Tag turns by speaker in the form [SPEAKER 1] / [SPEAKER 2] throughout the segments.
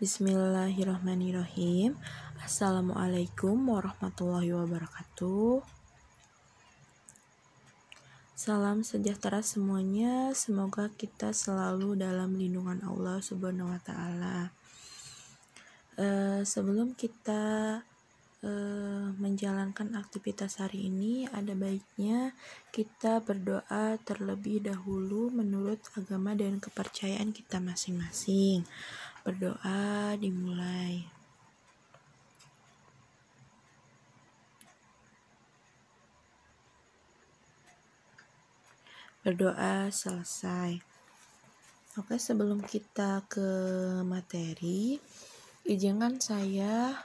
[SPEAKER 1] Bismillahirrahmanirrahim. Assalamualaikum warahmatullahi wabarakatuh. Salam sejahtera semuanya. Semoga kita selalu dalam lindungan Allah Subhanahu wa taala. Uh, sebelum kita uh, menjalankan aktivitas hari ini, ada baiknya kita berdoa terlebih dahulu menurut agama dan kepercayaan kita masing-masing. Berdoa dimulai. Berdoa selesai. Oke, sebelum kita ke materi, izinkan saya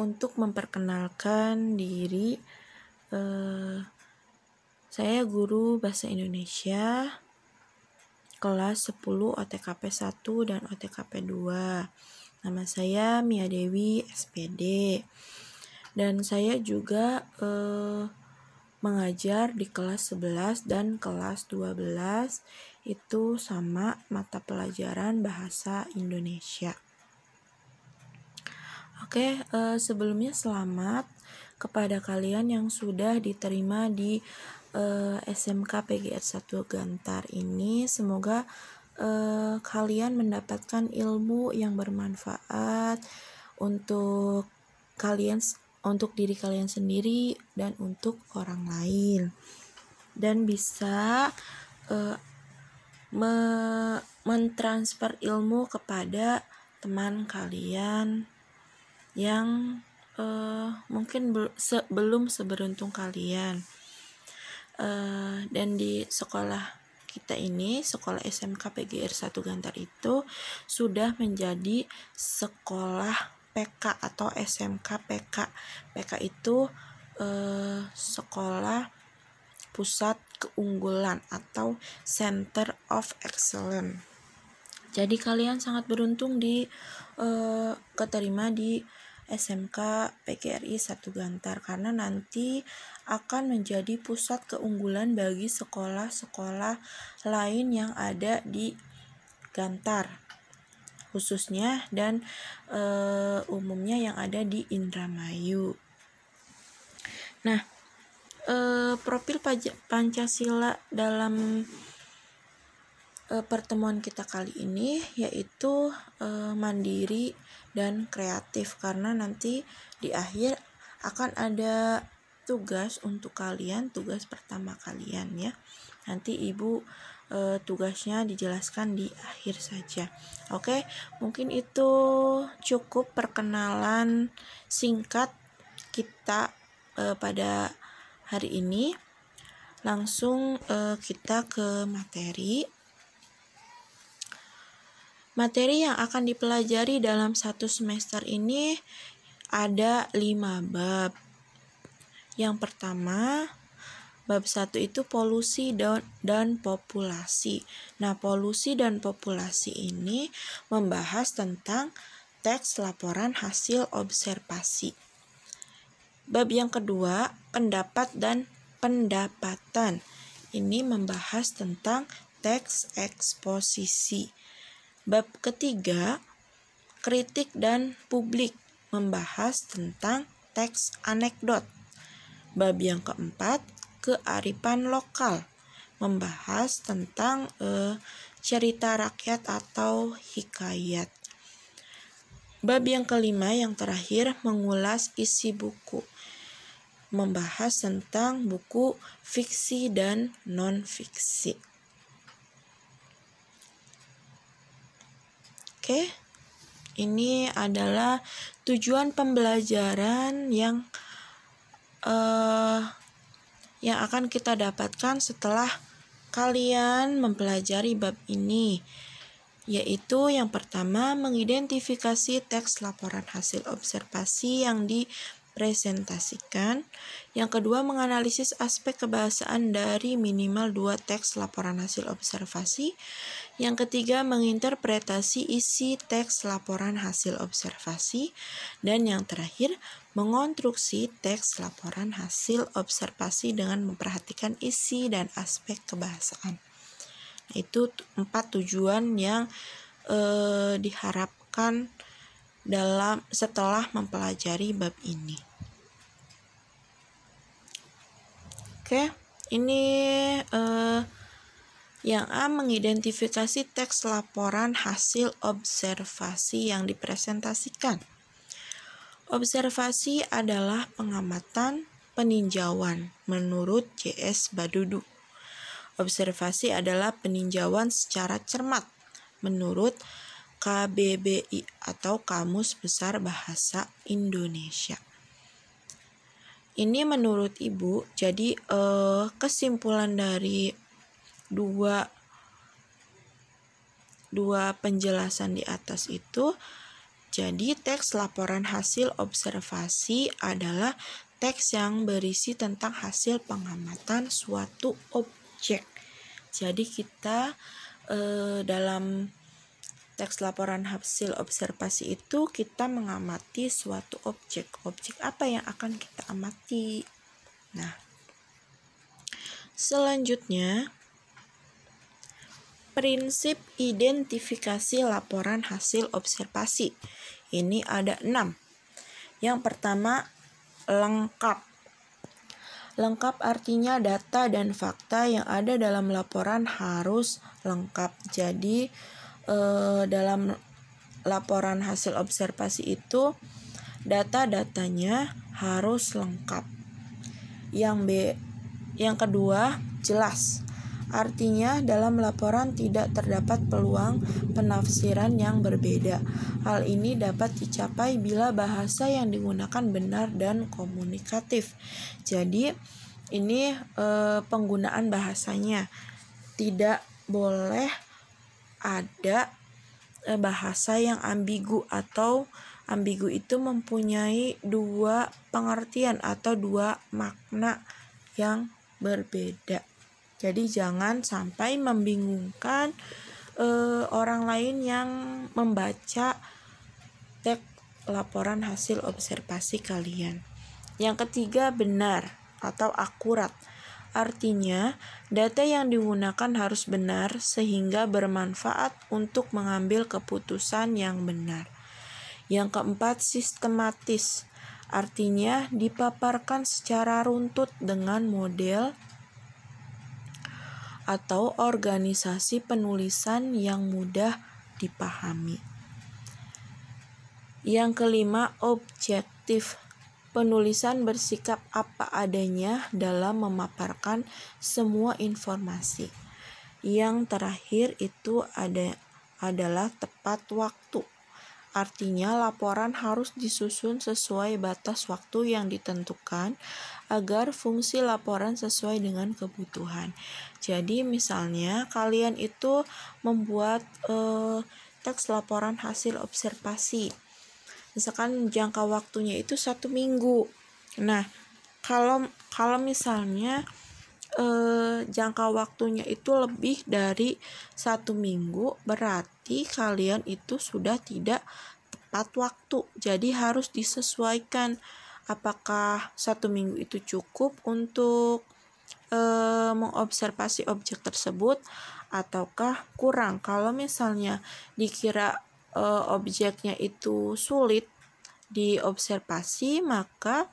[SPEAKER 1] untuk memperkenalkan diri. Eh, saya guru bahasa Indonesia kelas 10 OTKP 1 dan OTKP 2. Nama saya Mia Dewi SPD. Dan saya juga eh, mengajar di kelas 11 dan kelas 12 itu sama mata pelajaran bahasa Indonesia. Oke, eh, sebelumnya selamat kepada kalian yang sudah diterima di uh, eh, SMK PGR 1 Gantar ini semoga uh, kalian mendapatkan ilmu yang bermanfaat untuk kalian untuk diri kalian sendiri dan untuk orang lain dan bisa uh, me mentransfer ilmu kepada teman kalian yang uh, mungkin be belum seberuntung kalian. Eh, dan di sekolah kita ini sekolah SMK PGR 1 Gantar itu sudah menjadi sekolah PK atau SMK PK PK itu eh, sekolah pusat keunggulan atau Center of Excellence jadi kalian sangat beruntung di eh, keterima di SMK PGRI Satu Gantar karena nanti akan menjadi pusat keunggulan bagi sekolah-sekolah lain yang ada di Gantar khususnya dan e, umumnya yang ada di Indramayu. Nah, e, profil Pancasila dalam Eh, pertemuan kita kali ini yaitu e, mandiri dan kreatif karena nanti di akhir akan ada tugas untuk kalian, tugas pertama kalian ya. Nanti Ibu e, tugasnya dijelaskan di akhir saja. Oke, mungkin itu cukup perkenalan singkat kita e, pada hari ini langsung e, kita ke materi Materi yang akan dipelajari dalam satu semester ini ada lima bab. Yang pertama, bab satu itu polusi dan, dan populasi. Nah, polusi dan populasi ini membahas tentang teks laporan hasil observasi. Bab yang kedua, pendapat dan pendapatan. Ini membahas tentang teks eksposisi. Bab ketiga, kritik dan publik membahas tentang teks anekdot. Bab yang keempat, kearifan lokal membahas tentang eh, cerita rakyat atau hikayat. Bab yang kelima yang terakhir mengulas isi buku. Membahas tentang buku fiksi dan non-fiksi. Oke, ini adalah tujuan pembelajaran yang uh, yang akan kita dapatkan setelah kalian mempelajari bab ini yaitu yang pertama mengidentifikasi teks laporan hasil observasi yang di presentasikan. Yang kedua, menganalisis aspek kebahasaan dari minimal dua teks laporan hasil observasi. Yang ketiga, menginterpretasi isi teks laporan hasil observasi. Dan yang terakhir, mengonstruksi teks laporan hasil observasi dengan memperhatikan isi dan aspek kebahasaan. Nah, itu empat tujuan yang eh, diharapkan dalam setelah mempelajari bab ini. Oke, ini eh, yang A mengidentifikasi teks laporan hasil observasi yang dipresentasikan. Observasi adalah pengamatan peninjauan menurut JS Badudu. Observasi adalah peninjauan secara cermat menurut KBBI atau Kamus Besar Bahasa Indonesia. Ini menurut Ibu, jadi eh, kesimpulan dari dua dua penjelasan di atas itu jadi teks laporan hasil observasi adalah teks yang berisi tentang hasil pengamatan suatu objek. Jadi kita eh, dalam konteks laporan hasil observasi itu kita mengamati suatu objek. Objek apa yang akan kita amati? Nah, selanjutnya prinsip identifikasi laporan hasil observasi. Ini ada enam. Yang pertama, lengkap. Lengkap artinya data dan fakta yang ada dalam laporan harus lengkap. Jadi, eh, dalam laporan hasil observasi itu data-datanya harus lengkap. Yang B, yang kedua jelas. Artinya dalam laporan tidak terdapat peluang penafsiran yang berbeda. Hal ini dapat dicapai bila bahasa yang digunakan benar dan komunikatif. Jadi ini eh, penggunaan bahasanya tidak boleh ada eh, bahasa yang ambigu atau ambigu itu mempunyai dua pengertian atau dua makna yang berbeda. Jadi jangan sampai membingungkan e, orang lain yang membaca teks laporan hasil observasi kalian. Yang ketiga benar atau akurat Artinya, data yang digunakan harus benar sehingga bermanfaat untuk mengambil keputusan yang benar. Yang keempat, sistematis. Artinya, dipaparkan secara runtut dengan model atau organisasi penulisan yang mudah dipahami. Yang kelima, objektif penulisan bersikap apa adanya dalam memaparkan semua informasi. Yang terakhir itu ada adalah tepat waktu. Artinya laporan harus disusun sesuai batas waktu yang ditentukan agar fungsi laporan sesuai dengan kebutuhan. Jadi misalnya kalian itu membuat eh, teks laporan hasil observasi misalkan jangka waktunya itu satu minggu nah kalau kalau misalnya eh, jangka waktunya itu lebih dari satu minggu berarti kalian itu sudah tidak tepat waktu jadi harus disesuaikan apakah satu minggu itu cukup untuk e, mengobservasi objek tersebut ataukah kurang kalau misalnya dikira Eh, objeknya itu sulit diobservasi, maka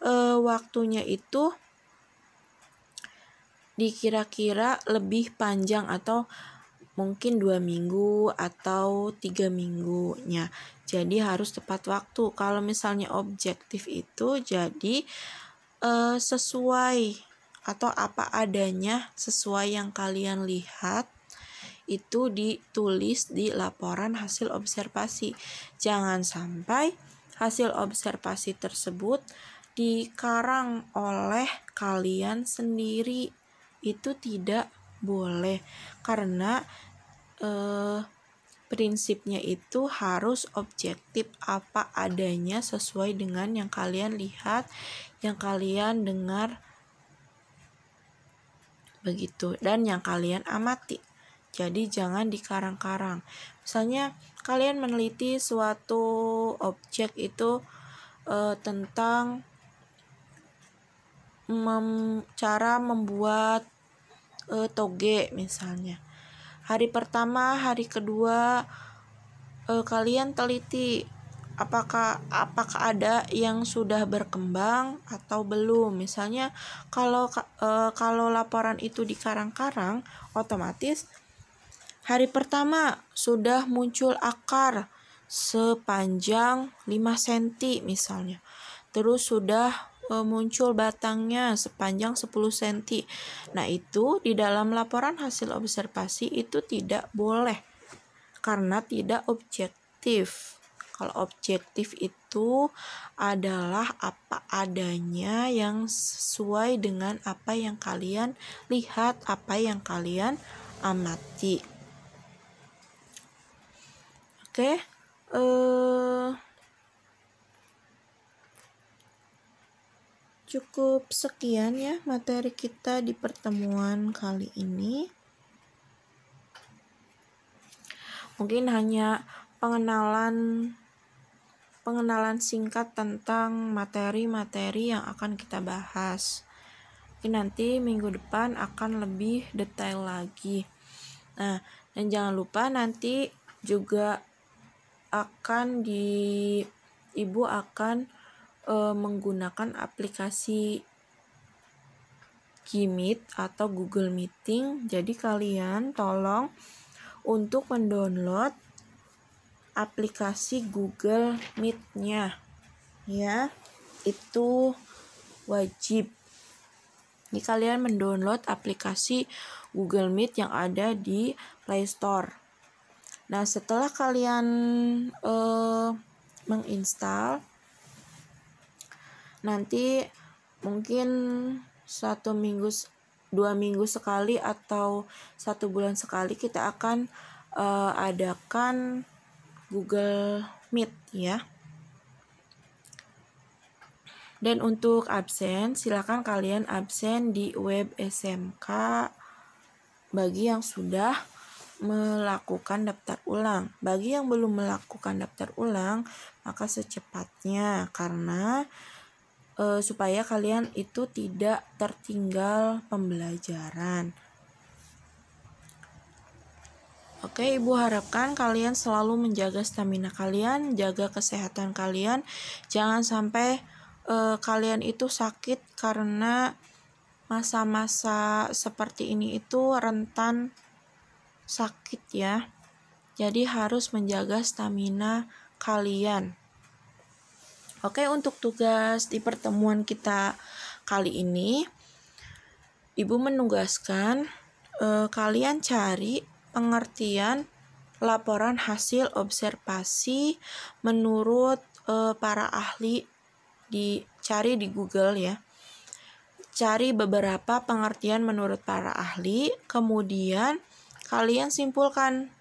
[SPEAKER 1] eh, waktunya itu dikira-kira lebih panjang atau mungkin dua minggu atau tiga minggunya jadi harus tepat waktu kalau misalnya objektif itu jadi eh, sesuai atau apa adanya sesuai yang kalian lihat itu ditulis di laporan hasil observasi. Jangan sampai hasil observasi tersebut dikarang oleh kalian sendiri. Itu tidak boleh karena eh, prinsipnya itu harus objektif apa adanya sesuai dengan yang kalian lihat, yang kalian dengar begitu dan yang kalian amati. Jadi jangan dikarang-karang. Misalnya kalian meneliti suatu objek itu e, tentang mem, cara membuat e, toge misalnya. Hari pertama, hari kedua e, kalian teliti apakah apakah ada yang sudah berkembang atau belum misalnya kalau e, kalau laporan itu dikarang-karang otomatis Hari pertama sudah muncul akar sepanjang 5 cm misalnya. Terus sudah e, muncul batangnya sepanjang 10 cm. Nah, itu di dalam laporan hasil observasi itu tidak boleh karena tidak objektif. Kalau objektif itu adalah apa adanya yang sesuai dengan apa yang kalian lihat, apa yang kalian amati. Oke. Okay. Uh, eh, cukup sekian ya materi kita di pertemuan kali ini. Mungkin hanya pengenalan pengenalan singkat tentang materi-materi yang akan kita bahas. Mungkin nanti minggu depan akan lebih detail lagi. Nah, dan jangan lupa nanti juga akan di ibu akan e, menggunakan aplikasi Gmeet atau Google Meeting. Jadi kalian tolong untuk mendownload aplikasi Google Meet-nya. Ya, itu wajib. Ini kalian mendownload aplikasi Google Meet yang ada di Play Store. Nah, setelah kalian uh, menginstal, nanti mungkin satu minggu, dua minggu sekali atau satu bulan sekali kita akan uh, adakan Google Meet ya. Dan untuk absen, silakan kalian absen di web SMK bagi yang sudah melakukan daftar ulang. Bagi yang belum melakukan daftar ulang, maka secepatnya karena e, supaya kalian itu tidak tertinggal pembelajaran. Oke, Ibu harapkan kalian selalu menjaga stamina kalian, jaga kesehatan kalian. Jangan sampai e, kalian itu sakit karena masa-masa seperti ini itu rentan sakit ya. Jadi harus menjaga stamina kalian. Oke, untuk tugas di pertemuan kita kali ini Ibu menugaskan eh, kalian cari pengertian laporan hasil observasi menurut eh, para ahli dicari di Google ya. Cari beberapa pengertian menurut para ahli, kemudian kalian simpulkan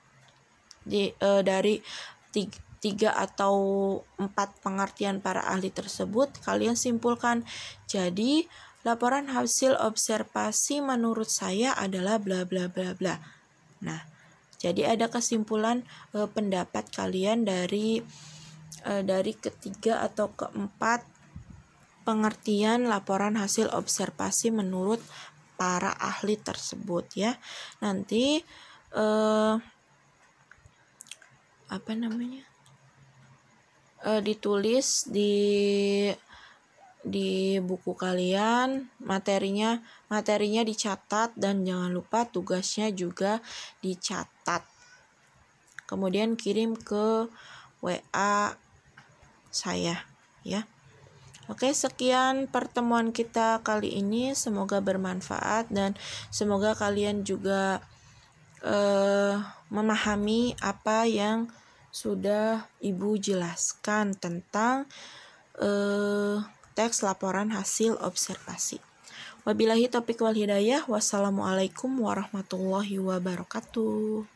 [SPEAKER 1] di, uh, dari tiga, tiga atau empat pengertian para ahli tersebut, kalian simpulkan. Jadi, laporan hasil observasi menurut saya adalah bla bla bla bla. Nah, jadi ada kesimpulan uh, pendapat kalian dari uh, dari ketiga atau keempat pengertian laporan hasil observasi menurut para ahli tersebut ya. Nanti uh, apa namanya? uh, ditulis di di buku kalian materinya materinya dicatat dan jangan lupa tugasnya juga dicatat kemudian kirim ke WA saya ya Oke, sekian pertemuan kita kali ini. Semoga bermanfaat dan semoga kalian juga uh, memahami apa yang sudah Ibu jelaskan tentang uh, teks laporan hasil observasi. Wabillahi topik wal hidayah. Wassalamualaikum warahmatullahi wabarakatuh.